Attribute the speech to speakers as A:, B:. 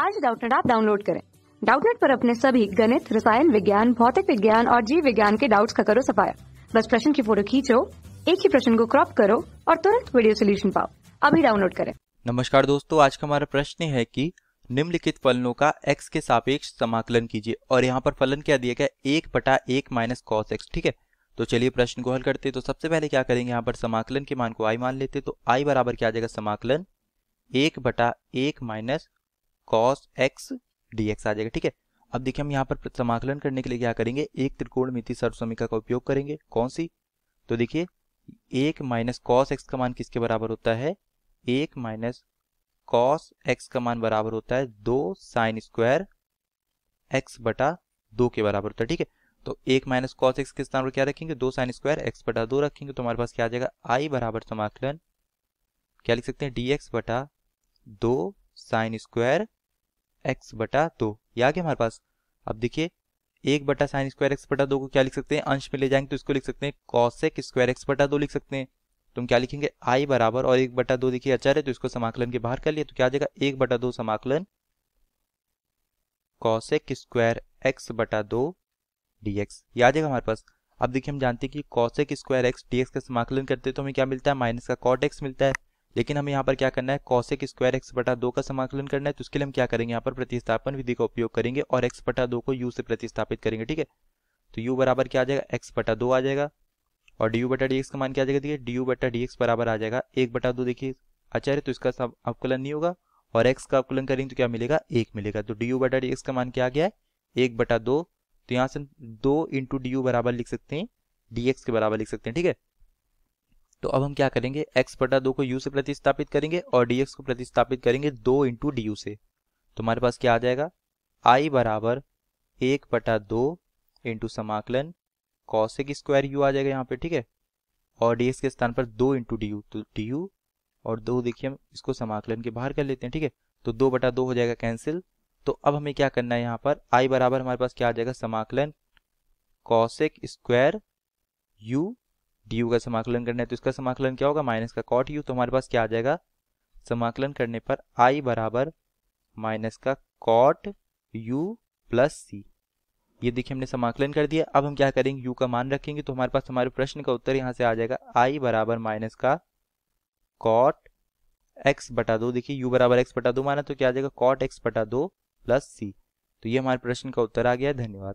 A: आज डाउटनेट आप डाउनलोड करें डाउटनेट पर अपने सभी गणित रसायन विज्ञान भौतिक विज्ञान और जीव विज्ञान के डाउट्स का करो सफाया बस प्रश्न की फोटो खींचो एक ही प्रश्न को क्रॉप करो और तुरंत वीडियो सोल्यूशन पाओ अभी डाउनलोड करें
B: नमस्कार दोस्तों आज का हमारा प्रश्न है कि निम्नलिखित फलनों का x के सापेक्ष समाकलन कीजिए और यहाँ पर फलन क्या दिया गया एक बटा एक माइनस कॉस एक्स ठीक है तो चलिए प्रश्न को हल करते तो सबसे पहले क्या करेंगे यहाँ पर समाकलन के मान को i मान लेते तो i बराबर क्या आ जाएगा समाकलन एक बटा एक माइनस कॉस एक्स डी आ जाएगा ठीक है अब देखिए हम यहाँ पर समाकलन करने के लिए क्या करेंगे एक त्रिकोण मिति सर्वसमिका का उपयोग करेंगे कौन सी तो देखिए एक माइनस कॉस एक्स का मान किसके बराबर होता है एक माइनस कॉस एक्स का मान बराबर होता है दो साइन स्क्वायर एक्स बटा दो के बराबर होता है ठीक है तो एक माइनस कॉस एक्स के स्थान पर क्या रखेंगे दो साइन स्क्वायर एक्स बटा दो रखेंगे तो हमारे पास क्या आ जाएगा आई बराबर समाकलन क्या लिख सकते हैं डी एक्स बटा दो साइन स्क्वायर एक्स बटा दो ये आ गया हमारे पास अब देखिए एक बटा साइन स्क्वायर एक्स बटा दो को क्या लिख सकते हैं अंश में ले जाएंगे तो इसको लिख सकते हैं कॉसेक स्क्वायर एक्स बटा दो लिख सकते हैं तुम तो क्या लिखेंगे आई बराबर और एक बटा दो देखिए अचार है तो इसको समाकलन के बाहर कर लिया तो क्या आ जाएगा एक बटा दो समाकलन कॉसेक स्क्वायर एक्स बटा दो डीएक्स ये आ जाएगा हमारे पास अब देखिए हम जानते हैं कि कॉसेक स्क्वायर एक्स डीएक्स का समाकलन करते हैं तो हमें क्या मिलता है माइनस का कॉट एक्स मिलता है लेकिन हमें यहाँ पर क्या करना है कौशिक स्क्वायर एक्स बटा दो का समाकलन करना है तो उसके लिए हम क्या करेंगे यहाँ पर प्रतिस्थापन विधि का उपयोग करेंगे और एक्स बटा दो को यू से प्रतिस्थापित करेंगे ठीक है तो यू बराबर क्या आ जाएगा एक्स बटा दो आ जाएगा और डी यू बटा डी एक्स का मान क्या आ जाएगा देखिए डी यू बटा डी बराबर आ जाएगा एक बटा दो देखिए आचार्य तो इसका सब अवकलन नहीं होगा और एक्स का अवकलन करेंगे तो क्या मिलेगा एक मिलेगा तो डी यू बटा डी एक्स का मान क्या आ गया है एक बटा दो तो यहाँ से दो इंटू डी यू बराबर लिख सकते हैं डी एक्स के बराबर लिख सकते हैं ठीक है तो अब हम क्या करेंगे x बटा दो को u से प्रतिस्थापित करेंगे और dx को प्रतिस्थापित करेंगे दो इंटू डी से तो हमारे पास क्या आ जाएगा i बराबर एक बटा दो इंटू समाकलन कौशिक स्क्वायर यू आ जाएगा यहाँ पे ठीक है और dx के स्थान पर दो इंटू डी तो डी और दो देखिए हम इसको समाकलन के बाहर कर लेते हैं ठीक है तो दो बटा दो हो जाएगा कैंसिल तो अब हमें क्या करना है यहाँ पर आई बराबर हमारे पास क्या आ जाएगा समाकलन कौशिक स्क्वायर यू डी का समाकलन करना है तो इसका समाकलन क्या होगा माइनस का कॉट यू तो हमारे पास क्या आ जाएगा समाकलन करने पर आई बराबर माइनस का कॉट यू प्लस सी ये देखिए हमने समाकलन कर दिया अब हम क्या करेंगे यू का मान रखेंगे तो हमारे पास हमारे प्रश्न का उत्तर यहाँ से आ जाएगा आई बराबर माइनस का कॉट एक्स बटा दो देखिए यू बराबर एक्स बटा दो माना तो क्या आ जाएगा कॉट एक्स बटा दो प्लस सी तो ये हमारे प्रश्न का उत्तर आ गया धन्यवाद